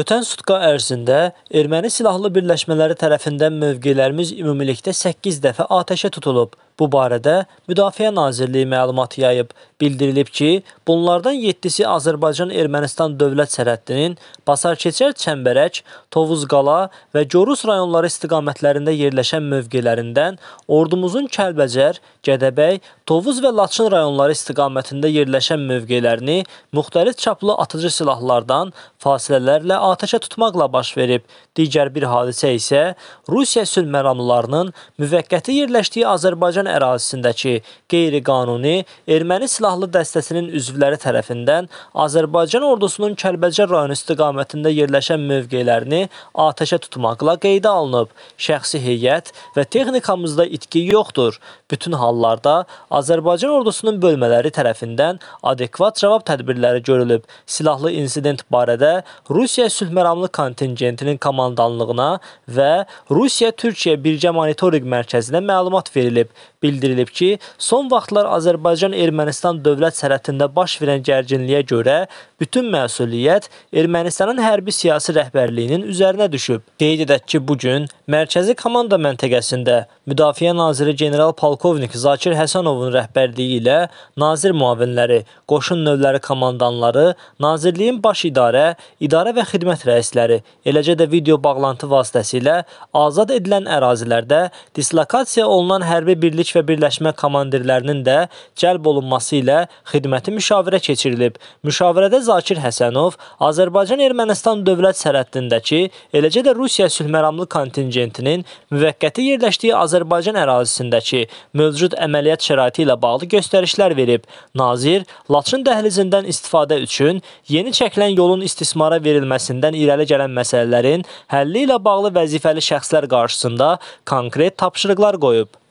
Ötən sutqa ərzində erməni silahlı birləşmələri tərəfindən mövqelərimiz ümumilikdə 8 dəfə atəşə tutulub. Bu barədə Müdafiə Nazirliyi məlumat yayıb. Bildirilib ki, bunlardan 7-si Azərbaycan-Ermənistan dövlət sərhədinin Basarkeçər, Çəmbərək, Tovuzqala və Gorus rayonları istiqamətlərində yerləşən mövqelərindən ordumuzun Kəlbəcər, Gədəbəy, Tovuz və Laçın rayonları istiqamətində yerləşən mövqelərini müxtəlif çaplı atıcı silahlardan fasilələrlə atəşə tutmaqla baş verib. Digər bir hadisə isə Rusiya sülh məramlılarının müvəqqəti yerləşdiyi Azərbaycan Azərbaycan ərazisindəki qeyri-qanuni erməni silahlı dəstəsinin üzvləri tərəfindən Azərbaycan ordusunun Kəlbəcər rayonu istiqamətində yerləşən mövqelərini atəşə tutmaqla qeydə alınıb. Şəxsi heyət və texnikamızda itki yoxdur. Bütün hallarda Azərbaycan ordusunun bölmələri tərəfindən adekvat cavab tədbirləri görülüb. Silahlı insident barədə Rusiya sülhməramlı kontingentinin komandanlığına və Rusiya-Türkiyə Birgə Monitorinq Mərkəzinə məlumat verilib. Bildirilib ki, son vaxtlar Azərbaycan-Ermənistan dövlət sərhədində baş verən gərginliyə görə bütün məsuliyyət Ermənistanın hərbi-siyasi rəhbərliyinin üzərinə düşüb. Qeyd edək ki, bu gün mərkəzi komanda məntəqəsində Müdafiə naziri general polkovnik Zakir Həsənovun rəhbərliyi ilə nazir müavinləri, qoşun növləri komandanları, nazirliyin baş idarə, idarə və xidmət rəisləri, eləcə də video bağlantı vasitəsilə azad edilən ərazilərdə dislokasiya olunan hərbi birlik və birləşmə komandirlərinin də cəlb olunması ilə xidməti müşavirə keçirilib. Müşavirədə Zakir Həsənov Azərbaycan-Ermənistan dövlət sərhədindəki, eləcə də Rusiya sülhməramlı kontingentinin müvəqqəti yerləşdiyi Azərbaycan ərazisindəki mövcud əməliyyat şəraiti ilə bağlı göstərişlər verib. Nazir Laçın dəhlizindən istifadə üçün yeni çəkilən yolun istismara verilməsindən irəli gələn məsələlərin həlli ilə bağlı vəzifəli şəxslər qarşısında konkret tapşırıqlar qoyub.